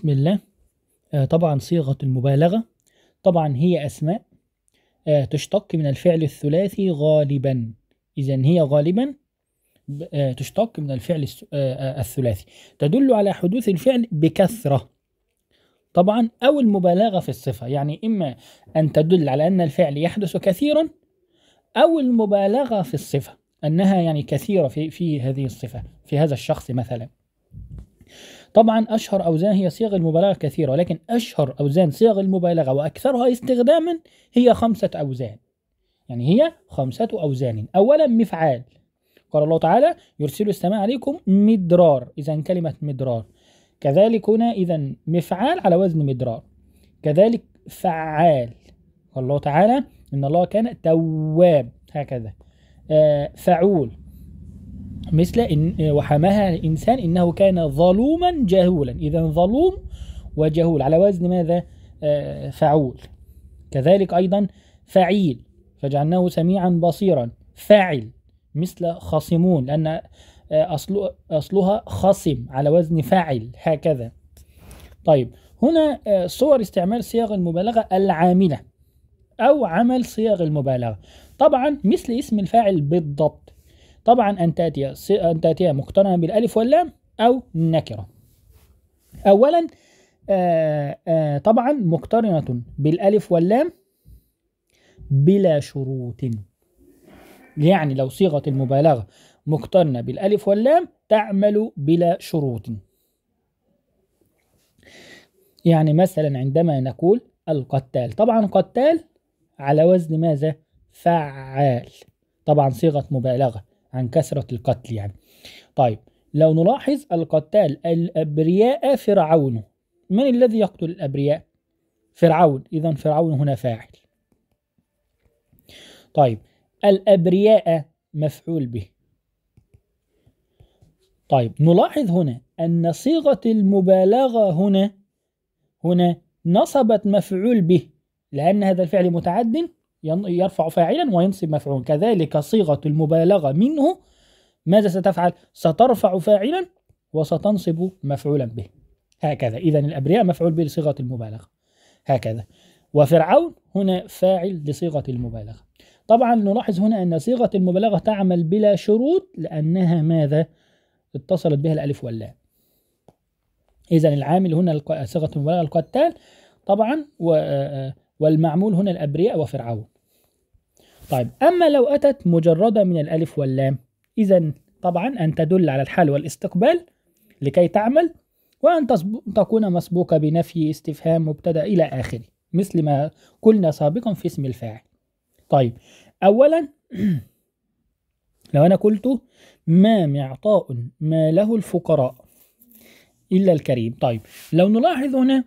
بسم الله آه، طبعا صيغة المبالغة طبعا هي أسماء آه، تشتق من الفعل الثلاثي غالبا إذا هي غالبا آه، تشتق من الفعل الثلاثي تدل على حدوث الفعل بكثرة طبعا أو المبالغة في الصفة يعني إما أن تدل على أن الفعل يحدث كثيرا أو المبالغة في الصفة أنها يعني كثيرة في, في هذه الصفة في هذا الشخص مثلا طبعا أشهر أوزان هي صيغ المبالغة كثيرة ولكن أشهر أوزان صيغ المبالغة وأكثرها استخداما هي خمسة أوزان يعني هي خمسة أوزان أولا مفعال قال الله تعالى يرسل السماء عليكم مدرار إذا كلمة مدرار كذلك هنا إذا مفعال على وزن مدرار كذلك فعال قال الله تعالى إن الله كان تواب هكذا آه فعول مثل إن وحماها الإنسان إنه كان ظلوما جهولا إذا ظلوم وجهول على وزن ماذا آه، فعول كذلك أيضا فعيل فجعلناه سميعا بصيرا فاعل مثل خصمون لأن آه، أصل أصلها خصم على وزن فاعل هكذا طيب هنا آه، صور استعمال صيغ المبالغة العاملة أو عمل صيغ المبالغة طبعا مثل اسم الفاعل بالضبط طبعا أن تأتي أن تأتي مقترنة بالألف واللام أو نكرة أولا آه، آه، طبعا مقترنة بالألف واللام بلا شروط يعني لو صيغة المبالغة مقترنة بالألف واللام تعمل بلا شروط يعني مثلا عندما نقول القتال طبعا قتال على وزن ماذا فعال طبعا صيغة مبالغة عن كثرة القتل يعني طيب لو نلاحظ القتال الأبرياء فرعون من الذي يقتل الأبرياء؟ فرعون إذا فرعون هنا فاعل طيب الأبرياء مفعول به طيب نلاحظ هنا أن صيغة المبالغة هنا هنا نصبت مفعول به لأن هذا الفعل متعد يرفع فاعلا وينصب مفعول كذلك صيغة المبالغة منه ماذا ستفعل؟ سترفع فاعلا وستنصب مفعولا به هكذا إذا الأبرياء مفعول به لصيغة المبالغة هكذا وفرعون هنا فاعل لصيغة المبالغة طبعا نلاحظ هنا أن صيغة المبالغة تعمل بلا شروط لأنها ماذا؟ اتصلت بها الألف واللام إذا العامل هنا صيغة المبالغة القتال طبعا و والمعمول هنا الأبرياء وفرعون طيب أما لو أتت مجردة من الألف واللام إذا طبعا أن تدل على الحال والاستقبال لكي تعمل وأن تكون مسبوقة بنفي استفهام مبتدأ إلى آخره مثل ما قلنا سابقا في اسم الفاعل طيب أولا لو أنا قلت ما معطاء ما له الفقراء إلا الكريم طيب لو نلاحظ هنا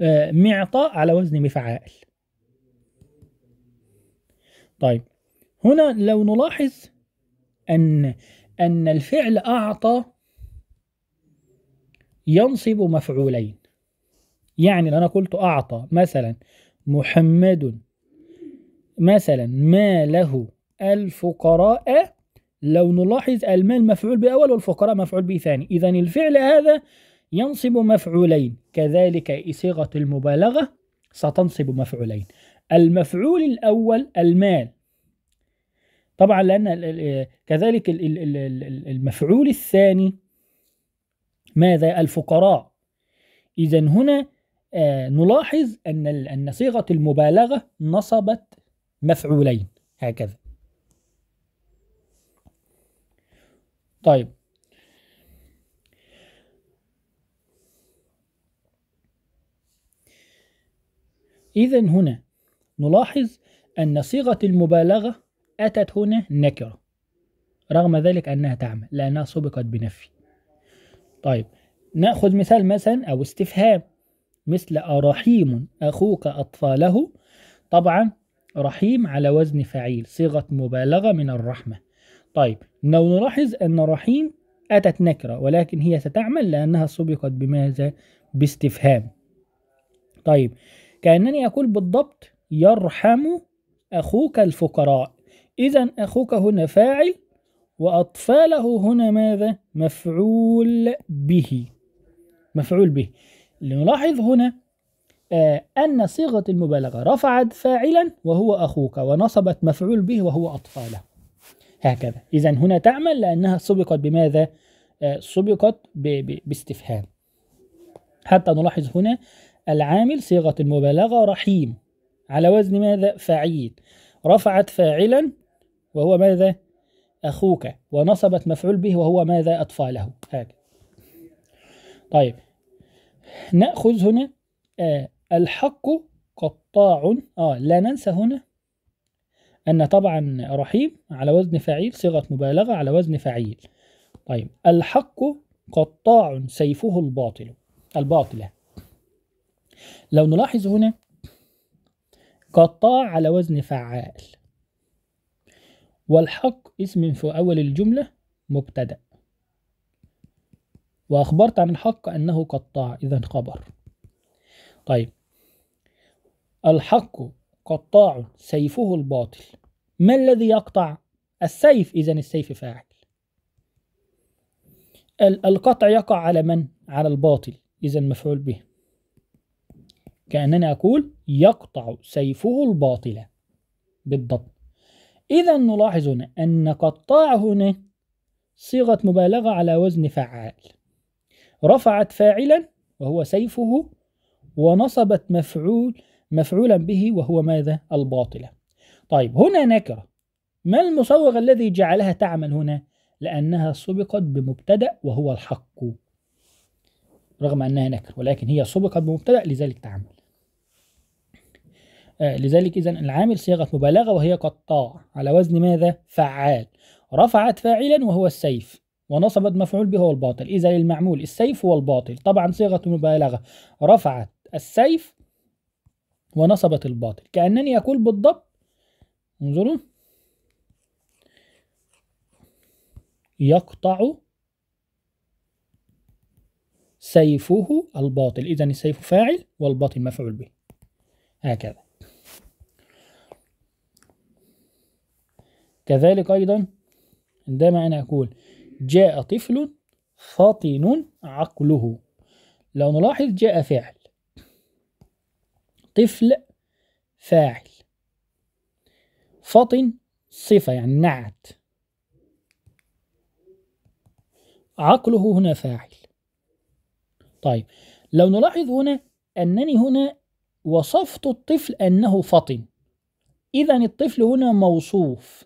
آه، معطاء على وزن مفعال طيب هنا لو نلاحظ أن أن الفعل أعطى ينصب مفعولين يعني لو أنا قلت أعطى مثلا محمد مثلا ما له الفقراء لو نلاحظ المال مفعول بأول والفقراء مفعول به ثاني إذا الفعل هذا ينصب مفعولين كذلك صيغة المبالغة ستنصب مفعولين المفعول الأول المال طبعا لأن آه، كذلك المفعول الثاني ماذا الفقراء إذا هنا آه، نلاحظ أن أن صيغة المبالغة نصبت مفعولين هكذا طيب إذا هنا نلاحظ أن صيغة المبالغة أتت هنا نكرة رغم ذلك أنها تعمل لأنها سبقت بنفي طيب نأخذ مثال مثلا أو استفهام مثل أرحيم أخوك أطفاله طبعا رحيم على وزن فعيل صيغة مبالغة من الرحمة طيب لو نلاحظ أن رحيم أتت نكرة ولكن هي ستعمل لأنها سبقت بماذا باستفهام طيب كأنني أقول بالضبط يرحم أخوك الفقراء إذا أخوك هنا فاعل وأطفاله هنا ماذا؟ مفعول به مفعول به لنلاحظ هنا آه، أن صيغة المبالغة رفعت فاعلا وهو أخوك ونصبت مفعول به وهو أطفاله هكذا إذا هنا تعمل لأنها سبقت بماذا؟ آه، سبقت باستفهام حتى نلاحظ هنا العامل صيغة المبالغة رحيم على وزن ماذا فعيل رفعت فاعلا وهو ماذا أخوك ونصبت مفعول به وهو ماذا أطفاله هكذا طيب نأخذ هنا آه الحق قطاع آه لا ننسى هنا أن طبعا رحيم على وزن فعيل صيغة مبالغة على وزن فعيل طيب الحق قطاع سيفه الباطل الباطلة لو نلاحظ هنا قطاع على وزن فعال والحق اسم في أول الجملة مبتدأ وأخبرت عن الحق أنه قطاع إذا خبر طيب الحق قطاع سيفه الباطل ما الذي يقطع السيف إذا السيف فاعل القطع يقع على من على الباطل إذا مفعول به كأنني أقول يقطع سيفه الباطلة بالضبط إذا نلاحظ هنا أن قطاع هنا صيغة مبالغة على وزن فعال رفعت فاعلا وهو سيفه ونصبت مفعول مفعولا به وهو ماذا الباطلة طيب هنا نكرة ما المصوغ الذي جعلها تعمل هنا لأنها سبقت بمبتدأ وهو الحق رغم أنها نكر ولكن هي سبقت بمبتدأ لذلك تعمل آه، لذلك إذا العامل صيغة مبالغة وهي قطاع على وزن ماذا؟ فعال رفعت فاعلا وهو السيف ونصبت مفعول به هو الباطل إذا المعمول السيف هو الباطل طبعا صيغة مبالغة رفعت السيف ونصبت الباطل كأنني أقول بالضبط انظروا يقطع سيفه الباطل إذا السيف فاعل والباطل مفعول به هكذا كذلك أيضا عندما أنا أقول جاء طفل فطن عقله لو نلاحظ جاء فاعل طفل فاعل فطن صفة يعني نعت عقله هنا فاعل طيب لو نلاحظ هنا أنني هنا وصفت الطفل أنه فطن إذا الطفل هنا موصوف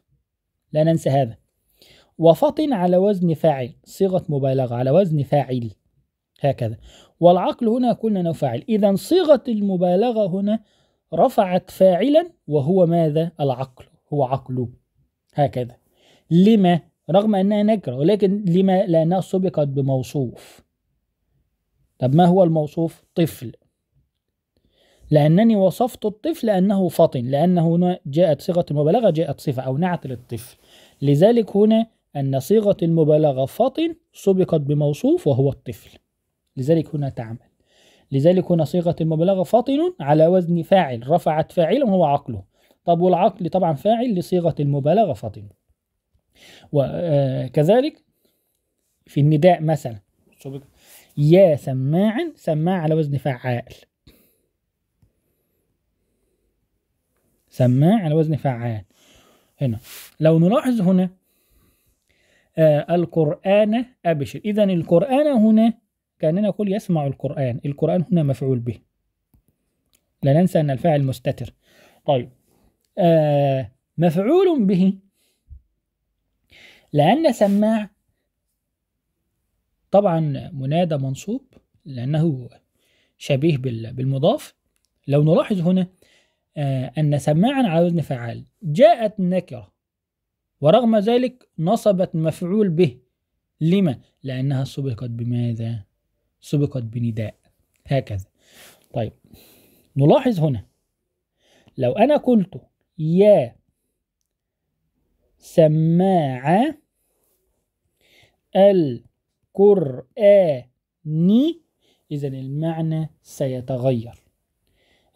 لا ننسى هذا وفطن على وزن فاعل صيغة مبالغة على وزن فاعل هكذا والعقل هنا قلنا أنه فاعل إذا صيغة المبالغة هنا رفعت فاعلا وهو ماذا العقل هو عقله هكذا لما رغم أنها نكرة ولكن لما لأنها سبقت بموصوف طب ما هو الموصوف طفل لأنني وصفت الطفل أنه فطن لأن هنا جاءت صيغة المبالغة جاءت صفة أو نعت للطفل لذلك هنا أن صيغة المبالغة فطن سبقت بموصوف وهو الطفل لذلك هنا تعمل لذلك هنا صيغة المبالغة فطن على وزن فاعل رفعت فاعلا هو عقله طب والعقل طبعا فاعل لصيغة المبالغة فطن وكذلك آه، في النداء مثلا سبقت يا سماعا سماع على وزن فعال سماع على وزن فعال هنا لو نلاحظ هنا آه القرآن أبشر إذا القرآن هنا كأننا نقول يسمع القرآن القرآن هنا مفعول به لا ننسى أن الفاعل مستتر طيب آه مفعول به لأن سماع طبعا منادى منصوب لأنه شبيه بالمضاف لو نلاحظ هنا آه، أن سماعا على وزن فعال جاءت نكرة ورغم ذلك نصبت مفعول به لما؟ لأنها سبقت بماذا؟ سبقت بنداء هكذا طيب نلاحظ هنا لو أنا قلت يا سماع ال قرآني إذا المعنى سيتغير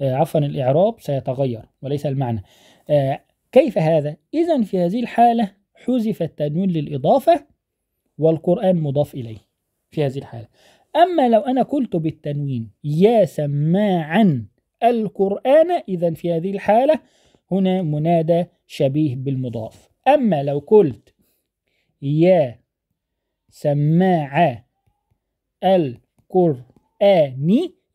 آه، عفوا الإعراب سيتغير وليس المعنى آه، كيف هذا؟ إذا في هذه الحالة حذف التنوين للإضافة والقرآن مضاف إليه في هذه الحالة أما لو أنا قلت بالتنوين يا سماعا القرآن إذا في هذه الحالة هنا منادى شبيه بالمضاف أما لو قلت يا سماعة القرآن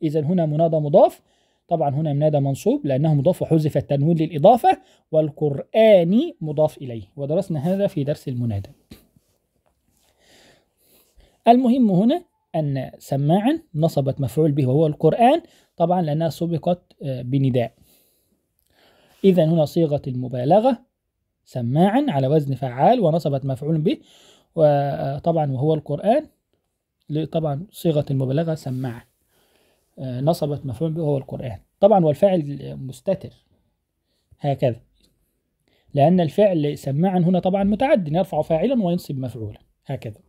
إذا هنا منادى مضاف طبعا هنا منادى منصوب لأنه مضاف وحذف التنوين للإضافة والقرآن مضاف إليه ودرسنا هذا في درس المنادى المهم هنا أن سماعا نصبت مفعول به وهو القرآن طبعا لأنها سبقت آه، بنداء إذا هنا صيغة المبالغة سماعا على وزن فعال ونصبت مفعول به وطبعا وهو القرآن طبعا صيغة المبالغة سماعة آه، نصبت مفعول به هو القرآن طبعا والفاعل مستتر هكذا لأن الفعل سماعا هنا طبعا متعد يرفع فاعلا وينصب مفعولا هكذا